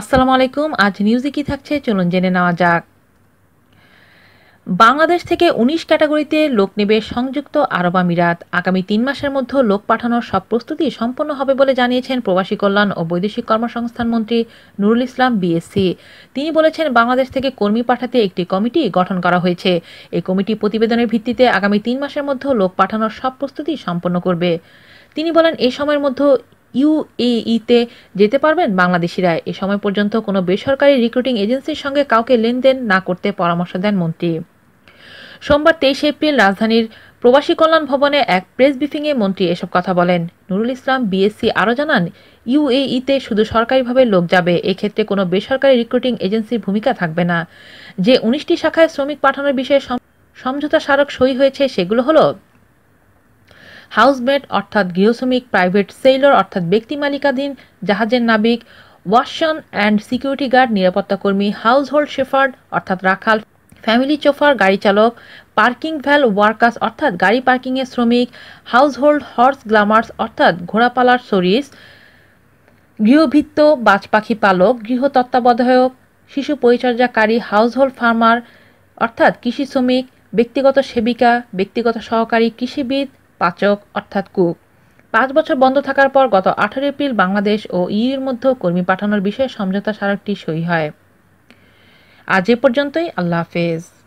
আসসালামু আলাইকুম আজ নিউজে কি থাকছে চলুন জেনে নেওয়া যাক বাংলাদেশ থেকে ১৯ ক্যাটাগরিতে লোক নেবে সংযুক্ত আরব আমিরাত আগামী তিন মাসের মধ্যে লোক পাঠানোর সব প্রস্তুতি সম্পন্ন হবে বলে জানিয়েছেন প্রবাসী কল্যাণ ও বৈদেশিক কর্মসংস্থান মন্ত্রী নুরুল ইসলাম বিএসসি তিনি বলেছেন বাংলাদেশ থেকে কর্মী পাঠাতে একটি কমিটি গঠন করা হয়েছে এই কমিটি প্রতিবেদনের ভিত্তিতে আগামী তিন মাসের মধ্যে লোক পাঠানোর সব প্রস্তুতি সম্পন্ন করবে তিনি বলেন এই সময়ের মধ্যে ইউএইতে যেতে পারবেন বাংলাদেশিরা এ সময় পর্যন্ত কোনো বেসরকারি রিক্রুটিং এজেন্সির সঙ্গে কাউকে লেনদেন না করতে পরামর্শ দেন মন্ত্রী সোমবার তেইশে এপ্রিল রাজধানীর প্রবাসী কল্যাণ ভবনে এক প্রেস ব্রিফিংয়ে মন্ত্রী এসব কথা বলেন নুরুল ইসলাম বিএসসি আরও জানান ইউএইতে শুধু সরকারিভাবে লোক যাবে এক্ষেত্রে কোনো বেসরকারি রিক্রুটিং এজেন্সির ভূমিকা থাকবে না যে উনিশটি শাখায় শ্রমিক পাঠানোর বিষয়ে সমঝোতা স্মারক সই হয়েছে সেগুলো হলো হাউসবেট অর্থাৎ গৃহশ্রমিক প্রাইভেট সেইলর অর্থাৎ ব্যক্তি মালিকাধীন জাহাজের নাবিক ওয়াশন অ্যান্ড সিকিউরিটি গার্ড নিরাপত্তা কর্মী হাউস হোল্ড শেফার্ড অর্থাৎ রাখাল ফ্যামিলি চোফার গাড়ি চালক পার্কিং ভ্যাল ওয়ার্কার্স অর্থাৎ গাড়ি পার্কিংয়ের শ্রমিক হোল্ড হর্স গ্লামার্স অর্থাৎ ঘোড়াপালার সরিস গৃহভিত্ত বাজ পাখি পালক গৃহ তত্ত্বাবধায়ক শিশু পরিচর্যাকারী হোল্ড ফার্মার অর্থাৎ কৃষি শ্রমিক ব্যক্তিগত সেবিকা ব্যক্তিগত সহকারী কৃষিবিদ পাচক অর্থাৎ কুক পাঁচ বছর বন্ধ থাকার পর গত আঠারো এপ্রিল বাংলাদেশ ও ইউর মধ্যে কর্মী পাঠানোর বিষয়ে সমঝোতা স্মারকটি সই হয় আজ এ পর্যন্তই আল্লাহ হাফেজ